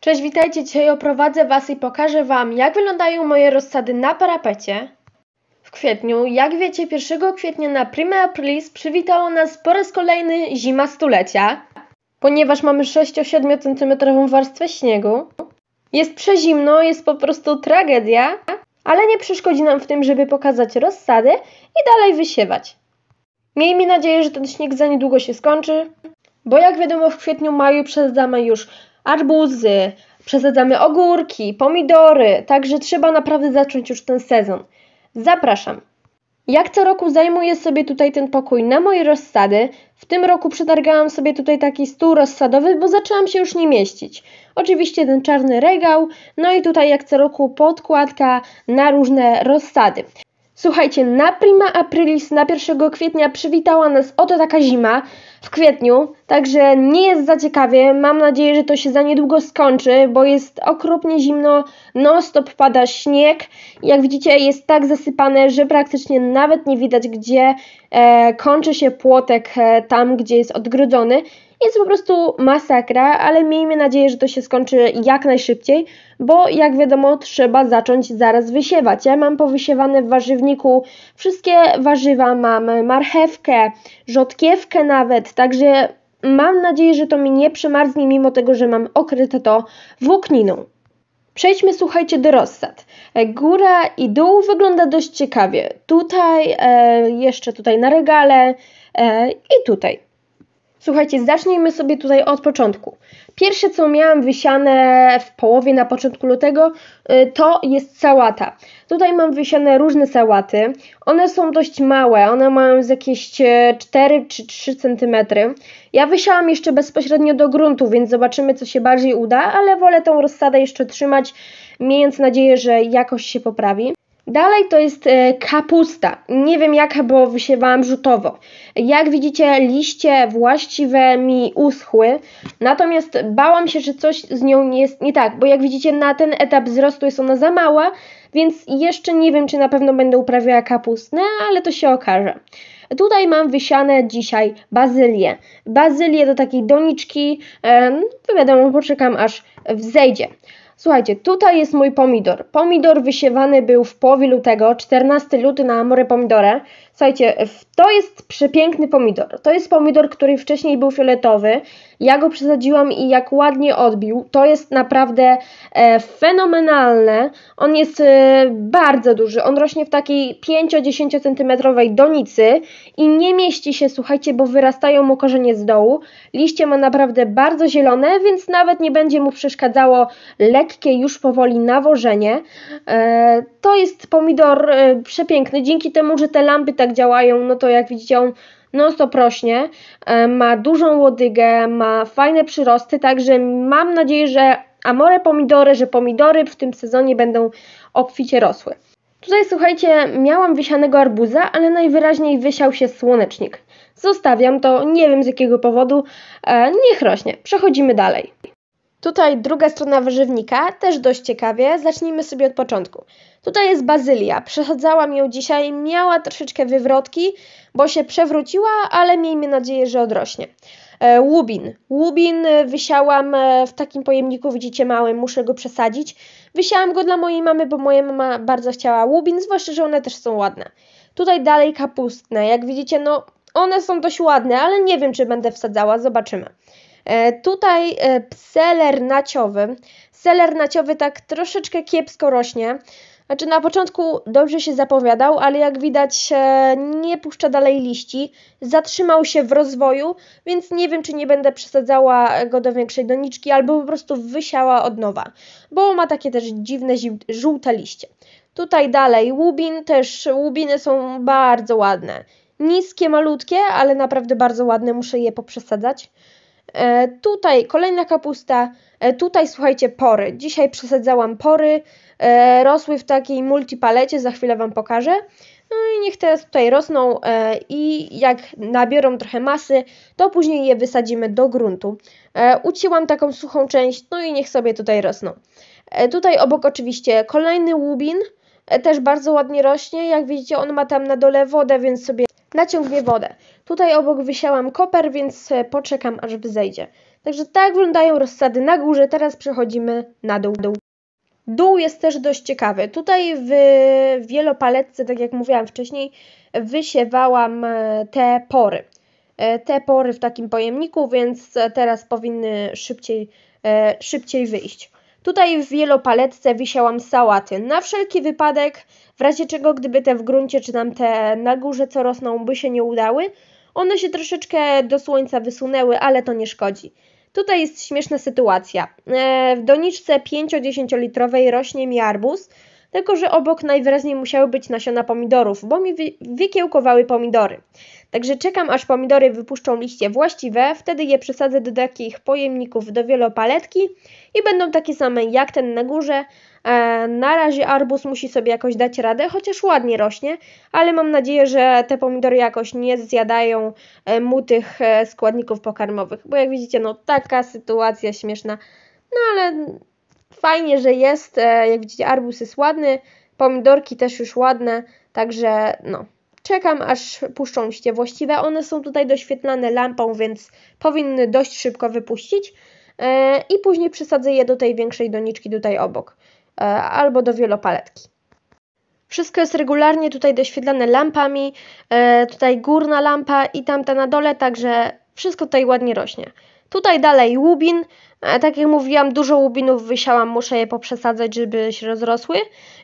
Cześć, witajcie. Dzisiaj oprowadzę Was i pokażę Wam, jak wyglądają moje rozsady na parapecie. W kwietniu, jak wiecie, 1 kwietnia na Prime Aprilis przywitało nas po raz kolejny zima stulecia, ponieważ mamy 6-7 cm warstwę śniegu. Jest przezimno, jest po prostu tragedia, ale nie przeszkodzi nam w tym, żeby pokazać rozsady i dalej wysiewać. Miejmy nadzieję, że ten śnieg za niedługo się skończy, bo jak wiadomo w kwietniu, maju przesadzamy już arbuzy, przesadzamy ogórki, pomidory, także trzeba naprawdę zacząć już ten sezon. Zapraszam! Jak co roku zajmuję sobie tutaj ten pokój na moje rozsady. W tym roku przetargałam sobie tutaj taki stół rozsadowy, bo zaczęłam się już nie mieścić. Oczywiście ten czarny regał, no i tutaj jak co roku podkładka na różne rozsady. Słuchajcie, na prima aprilis, na 1 kwietnia przywitała nas oto taka zima w kwietniu, także nie jest za ciekawie. Mam nadzieję, że to się za niedługo skończy, bo jest okropnie zimno, non-stop pada śnieg. Jak widzicie, jest tak zasypane, że praktycznie nawet nie widać, gdzie e, kończy się płotek, e, tam gdzie jest odgrodzony. Jest po prostu masakra, ale miejmy nadzieję, że to się skończy jak najszybciej, bo jak wiadomo trzeba zacząć zaraz wysiewać. Ja mam powysiewane w warzywniku wszystkie warzywa, mam marchewkę, rzodkiewkę nawet, także mam nadzieję, że to mi nie przemarznie, mimo tego, że mam okryte to włókniną. Przejdźmy, słuchajcie, do rozsad. Góra i dół wygląda dość ciekawie. Tutaj, e, jeszcze tutaj na regale e, i tutaj. Słuchajcie, zacznijmy sobie tutaj od początku. Pierwsze, co miałam wysiane w połowie, na początku lutego, y, to jest sałata. Tutaj mam wysiane różne sałaty. One są dość małe, one mają z jakieś 4 e, czy 3 cm. Ja wysiałam jeszcze bezpośrednio do gruntu, więc zobaczymy, co się bardziej uda, ale wolę tą rozsadę jeszcze trzymać, miejąc nadzieję, że jakoś się poprawi. Dalej to jest e, kapusta. Nie wiem jaka, bo wysiewałam rzutowo. Jak widzicie, liście właściwe mi uschły, natomiast bałam się, że coś z nią nie jest nie tak, bo jak widzicie, na ten etap wzrostu jest ona za mała, więc jeszcze nie wiem, czy na pewno będę uprawiała kapustę, ale to się okaże. Tutaj mam wysiane dzisiaj bazylię. Bazylię do takiej doniczki, e, no wiadomo, poczekam aż wzejdzie. Słuchajcie, tutaj jest mój pomidor. Pomidor wysiewany był w połowie lutego, 14 luty na Amore Pomidore. Słuchajcie, to jest przepiękny pomidor. To jest pomidor, który wcześniej był fioletowy, ja go przesadziłam i jak ładnie odbił. To jest naprawdę e, fenomenalne. On jest e, bardzo duży. On rośnie w takiej 5-10 cm donicy i nie mieści się, słuchajcie, bo wyrastają mu korzenie z dołu. Liście ma naprawdę bardzo zielone, więc nawet nie będzie mu przeszkadzało lekkie już powoli nawożenie. E, to jest pomidor e, przepiękny. Dzięki temu, że te lampy tak działają, no to jak widzicie on no, stop rośnie, e, ma dużą łodygę, ma fajne przyrosty, także mam nadzieję, że amore pomidory, że pomidory w tym sezonie będą obficie rosły. Tutaj słuchajcie, miałam wysianego arbuza, ale najwyraźniej wysiał się słonecznik. Zostawiam to, nie wiem z jakiego powodu, e, niech rośnie. Przechodzimy dalej. Tutaj druga strona warzywnika, też dość ciekawie, zacznijmy sobie od początku. Tutaj jest bazylia, przesadzałam ją dzisiaj, miała troszeczkę wywrotki, bo się przewróciła, ale miejmy nadzieję, że odrośnie. E, łubin. Łubin e, wysiałam e, w takim pojemniku, widzicie, małym, muszę go przesadzić. Wysiałam go dla mojej mamy, bo moja mama bardzo chciała łubin, zwłaszcza, że one też są ładne. Tutaj dalej kapustne, jak widzicie, no one są dość ładne, ale nie wiem, czy będę wsadzała, zobaczymy. E, tutaj e, seller naciowy. Seler naciowy tak troszeczkę kiepsko rośnie. Znaczy na początku dobrze się zapowiadał, ale jak widać e, nie puszcza dalej liści, zatrzymał się w rozwoju, więc nie wiem czy nie będę przesadzała go do większej doniczki albo po prostu wysiała od nowa, bo ma takie też dziwne żółte liście. Tutaj dalej łubin, też łubiny są bardzo ładne. Niskie, malutkie, ale naprawdę bardzo ładne, muszę je poprzesadzać. E, tutaj kolejna kapusta, e, tutaj słuchajcie pory. Dzisiaj przesadzałam pory, e, rosły w takiej multipalecie, za chwilę Wam pokażę. No i niech teraz tutaj rosną i jak nabiorą trochę masy, to później je wysadzimy do gruntu. Uciłam taką suchą część, no i niech sobie tutaj rosną. Tutaj obok oczywiście kolejny łubin, też bardzo ładnie rośnie. Jak widzicie, on ma tam na dole wodę, więc sobie naciągnie wodę. Tutaj obok wysiałam koper, więc poczekam aż wyzejdzie. Także tak wyglądają rozsady na górze, teraz przechodzimy na dół. Dół jest też dość ciekawy. Tutaj w wielopaletce, tak jak mówiłam wcześniej, wysiewałam e, te pory. E, te pory w takim pojemniku, więc teraz powinny szybciej, e, szybciej wyjść. Tutaj w wielopaletce wisiałam sałaty. Na wszelki wypadek, w razie czego gdyby te w gruncie czy tam te na górze co rosną by się nie udały, one się troszeczkę do słońca wysunęły, ale to nie szkodzi. Tutaj jest śmieszna sytuacja. E, w doniczce 5-10 litrowej rośnie mi arbus, tylko że obok najwyraźniej musiały być nasiona pomidorów, bo mi wykiełkowały pomidory. Także czekam aż pomidory wypuszczą liście właściwe, wtedy je przesadzę do takich pojemników do wielopaletki i będą takie same jak ten na górze. E, na razie arbus musi sobie jakoś dać radę, chociaż ładnie rośnie, ale mam nadzieję, że te pomidory jakoś nie zjadają e, mu tych e, składników pokarmowych, bo jak widzicie, no taka sytuacja śmieszna, no ale fajnie, że jest. E, jak widzicie, arbus jest ładny, pomidorki też już ładne, także no. Czekam, aż puszczą się właściwe. One są tutaj doświetlane lampą, więc powinny dość szybko wypuścić. E, I później przesadzę je do tej większej doniczki tutaj obok, e, albo do wielopaletki. Wszystko jest regularnie tutaj doświetlane lampami, tutaj górna lampa i tamta na dole, także wszystko tutaj ładnie rośnie. Tutaj dalej łubin. E, tak jak mówiłam, dużo łubinów wysiałam, muszę je poprzesadzać, żeby się rozrosły.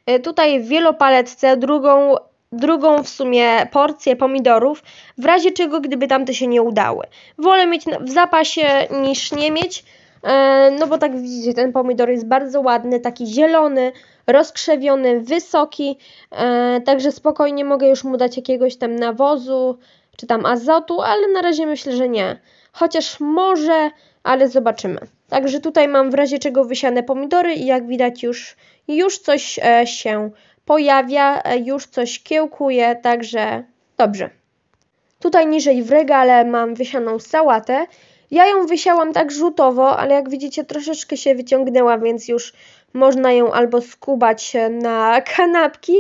E, tutaj w wielopaletce drugą, drugą w sumie porcję pomidorów, w razie czego, gdyby tamte się nie udały. Wolę mieć w zapasie niż nie mieć, e, no bo tak widzicie, ten pomidor jest bardzo ładny, taki zielony, rozkrzewiony, wysoki, także spokojnie mogę już mu dać jakiegoś tam nawozu, czy tam azotu, ale na razie myślę, że nie. Chociaż może, ale zobaczymy. Także tutaj mam w razie czego wysiane pomidory i jak widać już, już coś e, się pojawia, e, już coś kiełkuje, także dobrze. Tutaj niżej w regale mam wysianą sałatę. Ja ją wysiałam tak rzutowo, ale jak widzicie troszeczkę się wyciągnęła, więc już można ją albo skubać na kanapki,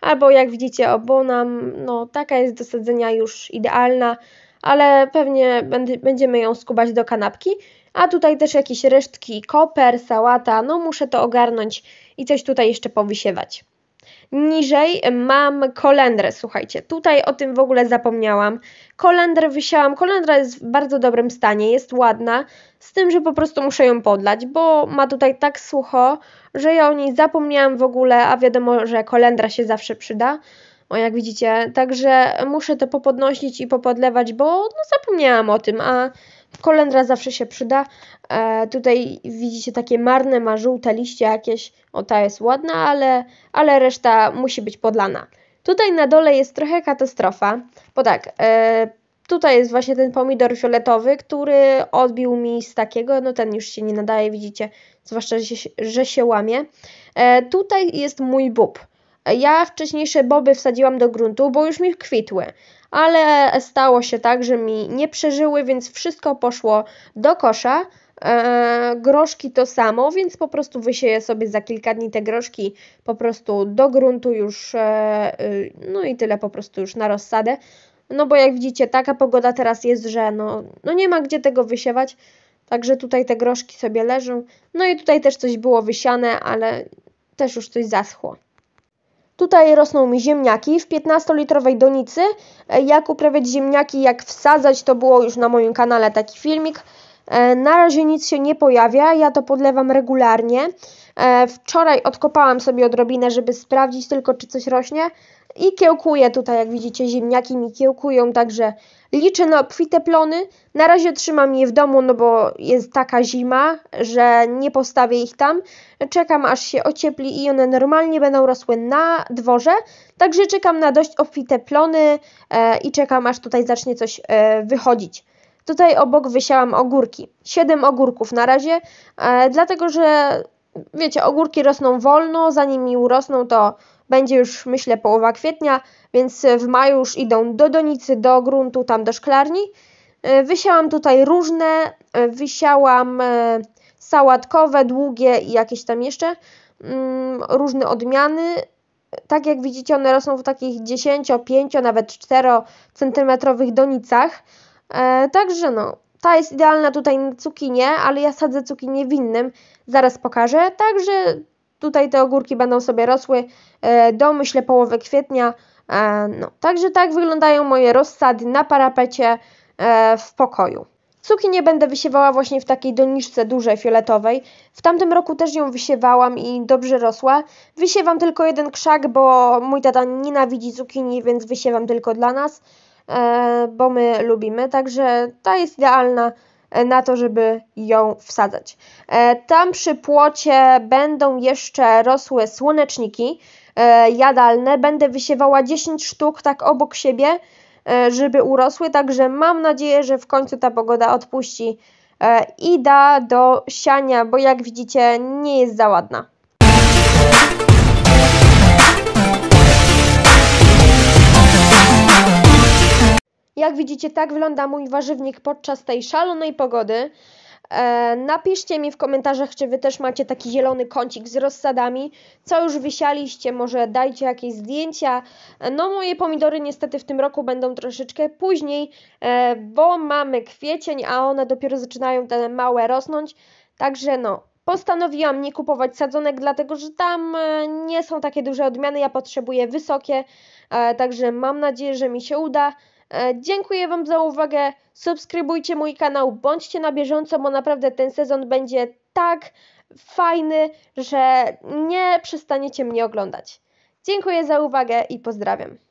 albo jak widzicie obona, no taka jest do sadzenia już idealna, ale pewnie będziemy ją skubać do kanapki. A tutaj też jakieś resztki koper, sałata, no muszę to ogarnąć i coś tutaj jeszcze powysiewać niżej mam kolendrę, słuchajcie, tutaj o tym w ogóle zapomniałam. Kolendrę wysiałam, kolendra jest w bardzo dobrym stanie, jest ładna, z tym, że po prostu muszę ją podlać, bo ma tutaj tak sucho, że ja o niej zapomniałam w ogóle, a wiadomo, że kolendra się zawsze przyda. O, jak widzicie, także muszę to popodnosić i popodlewać, bo no, zapomniałam o tym, a Kolendra zawsze się przyda. E, tutaj widzicie takie marne, ma żółte liście jakieś. O, ta jest ładna, ale, ale reszta musi być podlana. Tutaj na dole jest trochę katastrofa, bo tak, e, tutaj jest właśnie ten pomidor fioletowy, który odbił mi z takiego, no ten już się nie nadaje, widzicie, zwłaszcza, że się, że się łamie. E, tutaj jest mój bób. Ja wcześniejsze boby wsadziłam do gruntu, bo już mi kwitły, ale stało się tak, że mi nie przeżyły, więc wszystko poszło do kosza. E, groszki to samo, więc po prostu wysieję sobie za kilka dni te groszki po prostu do gruntu już, e, y, no i tyle po prostu już na rozsadę. No bo jak widzicie, taka pogoda teraz jest, że no, no nie ma gdzie tego wysiewać, także tutaj te groszki sobie leżą. No i tutaj też coś było wysiane, ale też już coś zaschło. Tutaj rosną mi ziemniaki w 15-litrowej donicy. E, jak uprawiać ziemniaki, jak wsadzać, to było już na moim kanale taki filmik. E, na razie nic się nie pojawia, ja to podlewam regularnie. E, wczoraj odkopałam sobie odrobinę, żeby sprawdzić tylko, czy coś rośnie. I kiełkuję tutaj, jak widzicie, ziemniaki mi kiełkują, także liczę na obfite plony. Na razie trzymam je w domu, no bo jest taka zima, że nie postawię ich tam. Czekam, aż się ociepli i one normalnie będą rosły na dworze. Także czekam na dość obfite plony e, i czekam, aż tutaj zacznie coś wychodzić. Tutaj obok wysiałam ogórki. Siedem ogórków na razie, e, dlatego że wiecie, ogórki rosną wolno, zanim mi urosną to będzie już myślę połowa kwietnia, więc w maju już idą do donicy, do gruntu, tam do szklarni. E, wysiałam tutaj różne, e, wysiałam e, sałatkowe, długie i jakieś tam jeszcze mm, różne odmiany. Tak jak widzicie, one rosną w takich 10, 5, nawet 4 centymetrowych donicach. E, także no, ta jest idealna tutaj na cukinie, ale ja sadzę cukinię w innym, zaraz pokażę. Także tutaj te ogórki będą sobie rosły e, do myślę połowy kwietnia. E, no, także tak wyglądają moje rozsady na parapecie w pokoju. Cukinię będę wysiewała właśnie w takiej doniczce dużej, fioletowej. W tamtym roku też ją wysiewałam i dobrze rosła. Wysiewam tylko jeden krzak, bo mój tata nienawidzi cukinii, więc wysiewam tylko dla nas. E, bo my lubimy, także ta jest idealna e, na to, żeby ją wsadzać. E, tam przy płocie będą jeszcze rosły słoneczniki jadalne. Będę wysiewała 10 sztuk tak obok siebie, żeby urosły, także mam nadzieję, że w końcu ta pogoda odpuści i da do siania, bo jak widzicie nie jest za ładna. Jak widzicie, tak wygląda mój warzywnik podczas tej szalonej pogody. E, napiszcie mi w komentarzach, czy Wy też macie taki zielony kącik z rozsadami, co już wysialiście, może dajcie jakieś zdjęcia. No moje pomidory niestety w tym roku będą troszeczkę później, e, bo mamy kwiecień, a one dopiero zaczynają te małe rosnąć. Także no, postanowiłam nie kupować sadzonek, dlatego że tam e, nie są takie duże odmiany, ja potrzebuję wysokie, także mam nadzieję, że mi się uda. E, dziękuję Wam za uwagę. Subskrybujcie mój kanał, bądźcie na bieżąco, bo naprawdę ten sezon będzie tak fajny, że nie przestaniecie mnie oglądać. Dziękuję za uwagę i pozdrawiam.